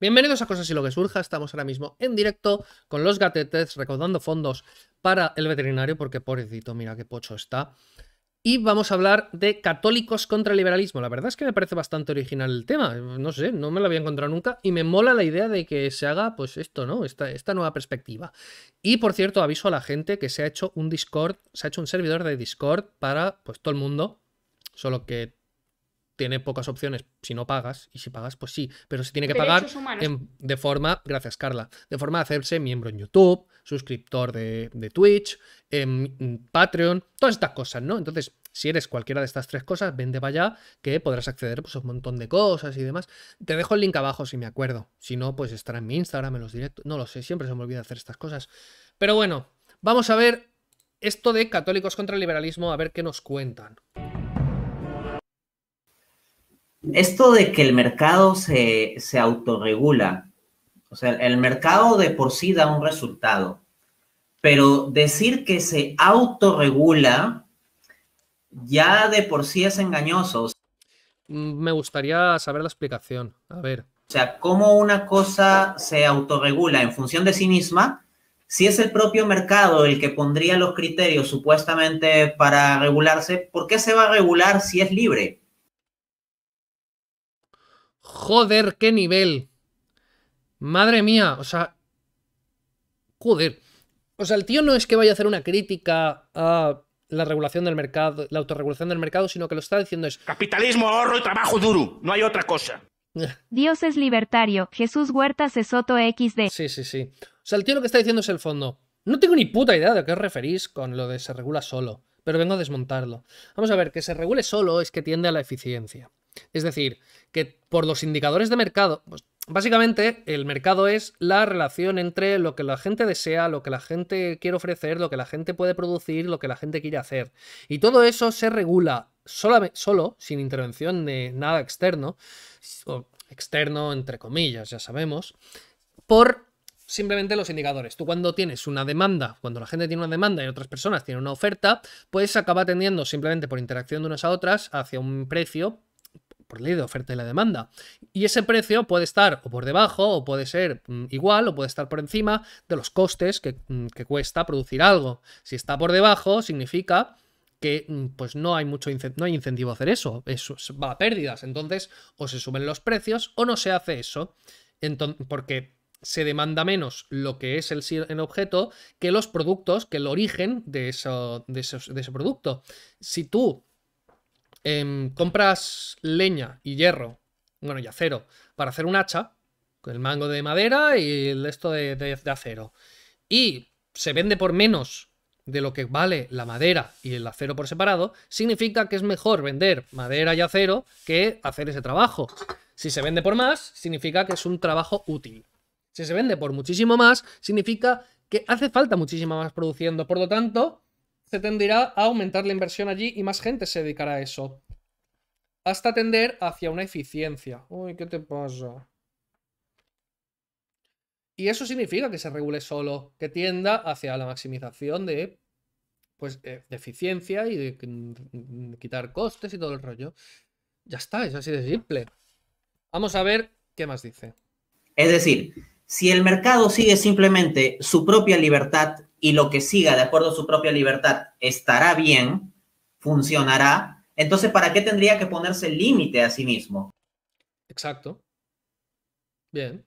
Bienvenidos a Cosas y lo que surja, estamos ahora mismo en directo con los gatetes recaudando fondos para el veterinario porque pobrecito, mira qué pocho está. Y vamos a hablar de católicos contra el liberalismo. La verdad es que me parece bastante original el tema. No sé, no me lo había encontrado nunca. Y me mola la idea de que se haga, pues esto, ¿no? Esta, esta nueva perspectiva. Y por cierto, aviso a la gente que se ha hecho un Discord, se ha hecho un servidor de Discord para pues todo el mundo. Solo que tiene pocas opciones si no pagas, y si pagas, pues sí, pero se tiene que pagar de forma, gracias Carla, de forma de hacerse miembro en YouTube, suscriptor de, Twitch, em, Patreon, todas estas cosas, ¿no? Entonces, si eres cualquiera de estas tres cosas, vende para allá, que podrás acceder pues, a un montón de cosas y demás. Te dejo el link abajo si me acuerdo. Si no, pues estará en mi Instagram, en los directos. No lo sé, siempre se me olvida hacer estas cosas. Pero bueno, vamos a ver esto de Católicos contra el Liberalismo, a ver qué nos cuentan esto de que el mercado se, autorregula, o sea, el mercado de por sí da un resultado, pero decir que se autorregula ya de por sí es engañoso. Mm, me gustaría saber la explicación, a ver. O sea, cómo una cosa se autorregula en función de sí misma, si es el propio mercado el que pondría los criterios supuestamente para regularse, ¿por qué se va a regular si es libre? Joder, qué nivel. Madre mía, o sea... Joder. O sea, el tío no es que vaya a hacer una crítica a la regulación del mercado, la autorregulación del mercado, sino que lo está diciendo es... Capitalismo, ahorro y trabajo duro. No hay otra cosa. Dios es libertario. Jesús Huerta soto XD. Sí, sí, sí. O sea, el tío lo que está diciendo es el fondo. No tengo ni puta idea de a qué os referís con lo de se regula solo, pero vengo a desmontarlo. Vamos a ver, que se regule solo es que tiende a la eficiencia. Es decir, que por los indicadores de mercado, pues básicamente el mercado es la relación entre lo que la gente desea, lo que la gente quiere ofrecer, lo que la gente puede producir, lo que la gente quiere hacer. Y todo eso se regula solo, solo sin intervención de nada externo, o externo entre comillas, ya sabemos, por simplemente los indicadores. Tú cuando tienes una demanda, cuando la gente tiene una demanda y otras personas tienen una oferta, pues acaba tendiendo simplemente por interacción de unas a otras hacia un precio por ley de oferta y la demanda. Y ese precio puede estar o por debajo, o puede ser mm, igual, o puede estar por encima de los costes que, mm, cuesta producir algo. Si está por debajo, significa que mm, pues no hay mucho no hay incentivo a hacer eso, eso va a pérdidas, entonces o se suben los precios o no se hace eso, porque se demanda menos lo que es el, objeto que los productos, que el origen de, eso, de, de ese producto. Si tú Em, compras leña y hierro, bueno, y acero, para hacer un hacha, con el mango de madera y el esto de acero. Y se vende por menos de lo que vale la madera y el acero por separado, significa que es mejor vender madera y acero que hacer ese trabajo. Si se vende por más, significa que es un trabajo útil. Si se vende por muchísimo más, significa que hace falta muchísimo más produciendo. Por lo tanto, se tenderá a aumentar la inversión allí y más gente se dedicará a eso. Hasta tender hacia una eficiencia. Uy, ¿qué te pasa? Y eso significa que se regule solo, que tienda hacia la maximización de, pues, eh, de eficiencia y de mm, quitar costes y todo el rollo. Ya está, es así de simple. Vamos a ver qué más dice. Es decir, si el mercado sigue simplemente su propia libertad y lo que siga de acuerdo a su propia libertad estará bien, funcionará, entonces ¿para qué tendría que ponerse límite a sí mismo? Exacto. Bien.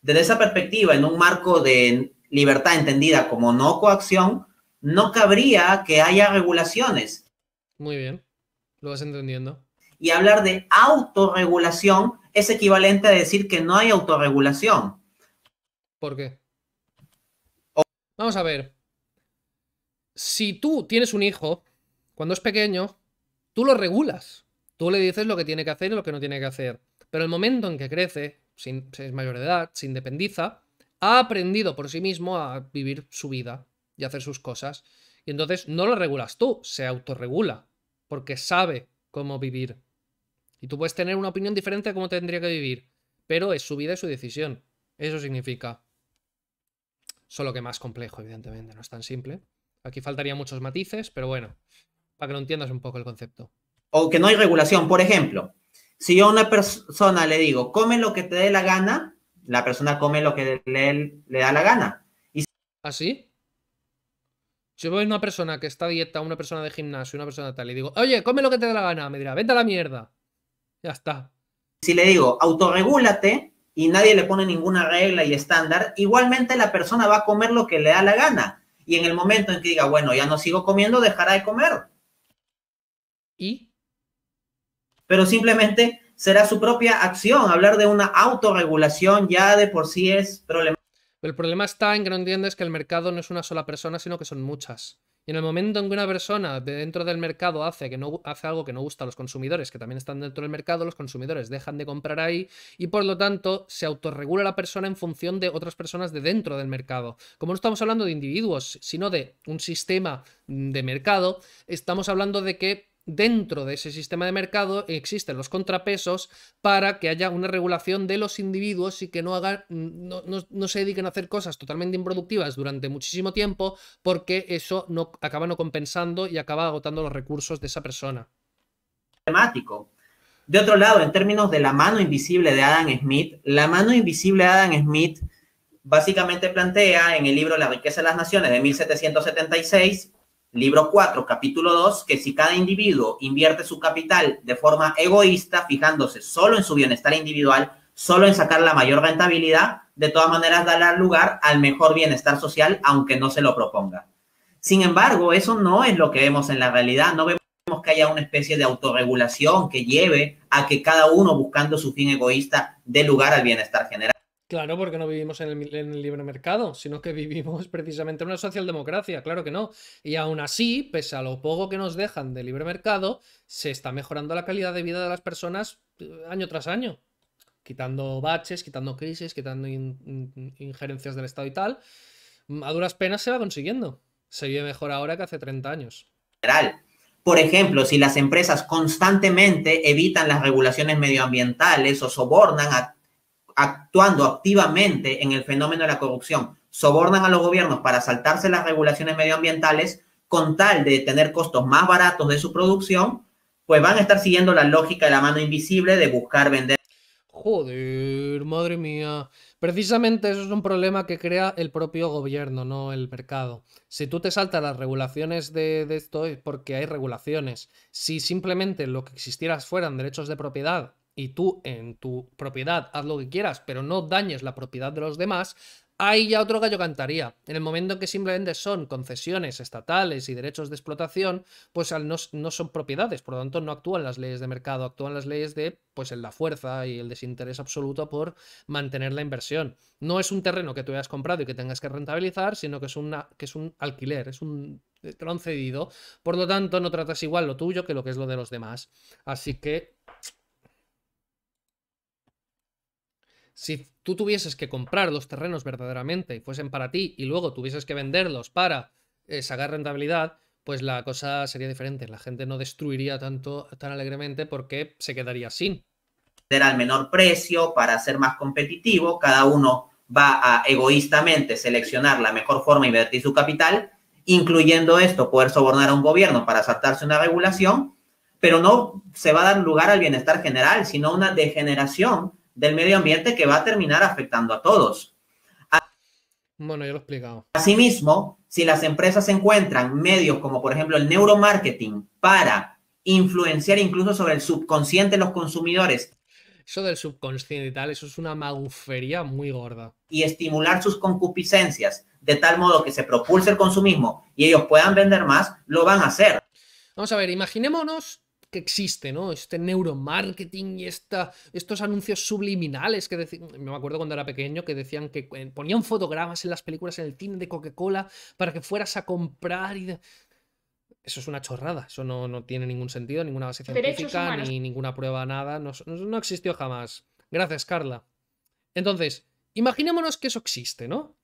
Desde esa perspectiva, en un marco de libertad entendida como no coacción, no cabría que haya regulaciones. Muy bien, lo vas entendiendo. Y hablar de autorregulación es equivalente a decir que no hay autorregulación. ¿Por qué? Vamos a ver. Si tú tienes un hijo, cuando es pequeño, tú lo regulas. Tú le dices lo que tiene que hacer y lo que no tiene que hacer. Pero el momento en que crece, si es mayor de edad, se independiza, ha aprendido por sí mismo a vivir su vida y hacer sus cosas. Y entonces no lo regulas tú, se autorregula, porque sabe cómo vivir. Y tú puedes tener una opinión diferente de cómo tendría que vivir, pero es su vida y su decisión. Eso significa solo que más complejo, evidentemente, no es tan simple. Aquí faltarían muchos matices, pero bueno, para que lo entiendas un poco el concepto. O que no hay regulación, por ejemplo, si yo a una persona le digo, come lo que te dé la gana, la persona come lo que le, le da la gana. Y... ¿Así? ¿Ah, si voy a una persona que está a dieta, una persona de gimnasio, una persona tal, y digo, oye, come lo que te dé la gana, me dirá, vete a la mierda. Ya está. Si le digo, autorregúlate, y nadie le pone ninguna regla y estándar, igualmente la persona va a comer lo que le da la gana. Y en el momento en que diga, bueno, ya no sigo comiendo, dejará de comer. ¿Y? Pero simplemente será su propia acción. Hablar de una autorregulación ya de por sí es problemático el problema está en que no entiendes que el mercado no es una sola persona, sino que son muchas. Y en el momento en que una persona de dentro del mercado hace, que no, hace algo que no gusta a los consumidores, que también están dentro del mercado, los consumidores dejan de comprar ahí y por lo tanto se autorregula la persona en función de otras personas de dentro del mercado. Como no estamos hablando de individuos, sino de un sistema de mercado, estamos hablando de que dentro de ese sistema de mercado existen los contrapesos para que haya una regulación de los individuos y que no, hagan, no, se dediquen a hacer cosas totalmente improductivas durante muchísimo tiempo porque eso no, acaba no compensando y acaba agotando los recursos de esa persona. Temático. De otro lado, en términos de la mano invisible de Adam Smith, la mano invisible de Adam Smith básicamente plantea en el libro La riqueza de las naciones de 1776 libro 4, capítulo 2, que si cada individuo invierte su capital de forma egoísta, fijándose solo en su bienestar individual, solo en sacar la mayor rentabilidad, de todas maneras dará lugar al mejor bienestar social, aunque no se lo proponga. Sin embargo, eso no es lo que vemos en la realidad. No vemos que haya una especie de autorregulación que lleve a que cada uno buscando su fin egoísta dé lugar al bienestar general. Claro, porque no vivimos en el, libre mercado, sino que vivimos precisamente en una socialdemocracia, claro que no. Y aún así, pese a lo poco que nos dejan de libre mercado, se está mejorando la calidad de vida de las personas eh, año tras año, quitando baches, quitando crisis, quitando injerencias del Estado y tal. Mm, a duras penas se va consiguiendo. Se vive mejor ahora que hace 30 años. Por ejemplo, si las empresas constantemente evitan las regulaciones medioambientales o sobornan a actuando activamente en el fenómeno de la corrupción. Sobornan a los gobiernos para saltarse las regulaciones medioambientales con tal de tener costos más baratos de su producción, pues van a estar siguiendo la lógica de la mano invisible de buscar vender. Joder, madre mía. Precisamente eso es un problema que crea el propio gobierno, no el mercado. Si tú te saltas las regulaciones de, esto es porque hay regulaciones. Si simplemente lo que existieras fueran derechos de propiedad y tú en tu propiedad haz lo que quieras, pero no dañes la propiedad de los demás, ahí ya otro gallo cantaría. En el momento en que simplemente son concesiones estatales y derechos de explotación, pues no, no, son propiedades, por lo tanto no actúan las leyes de mercado, actúan las leyes de pues en la fuerza y el desinterés absoluto por mantener la inversión. No es un terreno que tú hayas comprado y que tengas que rentabilizar, sino que es, una, que es un alquiler, es un eh, troncedido, Por lo tanto, no tratas igual lo tuyo que lo que es lo de los demás. Así que si tú tuvieses que comprar los terrenos verdaderamente y fuesen para ti y luego tuvieses que venderlos para eh, sacar rentabilidad, pues la cosa sería diferente. La gente no destruiría tanto tan alegremente porque se quedaría sin. el menor precio para ser más competitivo, cada uno va a egoístamente seleccionar la mejor forma de invertir su capital, incluyendo esto, poder sobornar a un gobierno para saltarse una regulación, pero no se va a dar lugar al bienestar general, sino una degeneración del medio ambiente que va a terminar afectando a todos. Bueno, ya lo he explicado. Asimismo, si las empresas encuentran medios como por ejemplo el neuromarketing para influenciar incluso sobre el subconsciente de los consumidores. Eso del subconsciente y tal, eso es una magufería muy gorda. Y estimular sus concupiscencias de tal modo que se propulse el consumismo y ellos puedan vender más, lo van a hacer. Vamos a ver, imaginémonos que existe, ¿no? Este neuromarketing y esta, estos anuncios subliminales que decían, me acuerdo cuando era pequeño, que decían que eh, ponían fotogramas en las películas en el cine de Coca-Cola para que fueras a comprar y... Eso es una chorrada, eso no, no tiene ningún sentido, ninguna base científica, ni ninguna prueba, nada, no, no existió jamás. Gracias, Carla. Entonces, imaginémonos que eso existe, ¿no?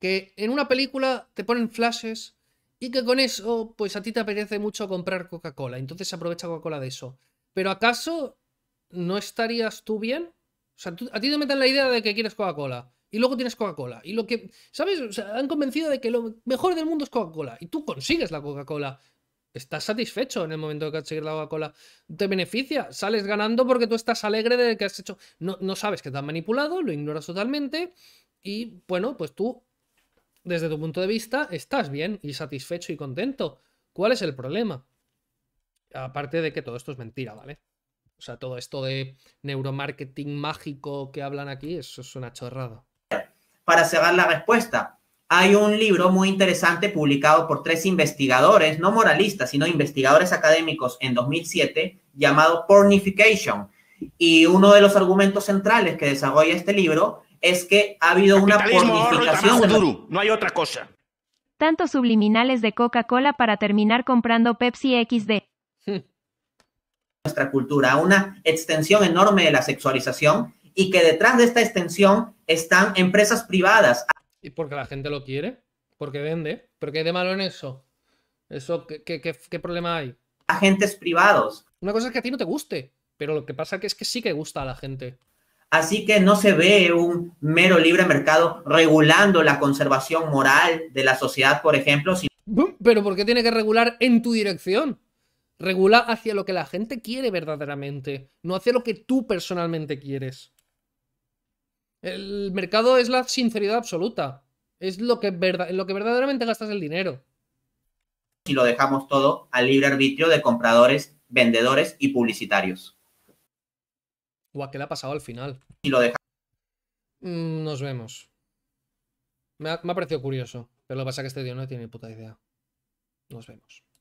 Que en una película te ponen flashes y que con eso, pues a ti te apetece mucho comprar Coca-Cola, entonces aprovecha Coca-Cola de eso. Pero ¿acaso no estarías tú bien? O sea, a ti te meten la idea de que quieres Coca-Cola. Y luego tienes Coca-Cola. Y lo que. ¿Sabes? O sea, han convencido de que lo mejor del mundo es Coca-Cola. Y tú consigues la Coca-Cola. Estás satisfecho en el momento de conseguir la Coca-Cola. Te beneficia. Sales ganando porque tú estás alegre de que has hecho. No, no sabes que te han manipulado, lo ignoras totalmente. Y bueno, pues tú desde tu punto de vista, estás bien y satisfecho y contento. ¿Cuál es el problema? Aparte de que todo esto es mentira, ¿vale? O sea, todo esto de neuromarketing mágico que hablan aquí, eso es una chorrada. Para cerrar la respuesta, hay un libro muy interesante publicado por tres investigadores, no moralistas, sino investigadores académicos en 2007, llamado Pornification. Y uno de los argumentos centrales que desarrolla este libro es que ha habido una pornificación. no hay otra cosa. Tantos subliminales de Coca-Cola para terminar comprando Pepsi XD. Nuestra cultura, una extensión enorme de la sexualización y que detrás de esta extensión están empresas privadas. ¿Y porque la gente lo quiere? Porque vende. ¿Pero qué de malo en eso? ¿Eso qué, problema hay? Agentes privados. Una cosa es que a ti no te guste, pero lo que pasa es que sí que gusta a la gente. Así que no se ve un mero libre mercado regulando la conservación moral de la sociedad, por ejemplo. Pero ¿por qué tiene que regular en tu dirección? Regula hacia lo que la gente quiere verdaderamente, no hacia lo que tú personalmente quieres. El mercado es la sinceridad absoluta. Es lo que, lo que verdaderamente gastas el dinero. Si lo dejamos todo al libre arbitrio de compradores, vendedores y publicitarios. Guau, ¿qué le ha pasado al final? Y lo deja. Mm, nos vemos. Me ha, me ha parecido curioso. Pero lo que pasa es que este tío no tiene ni puta idea. Nos vemos.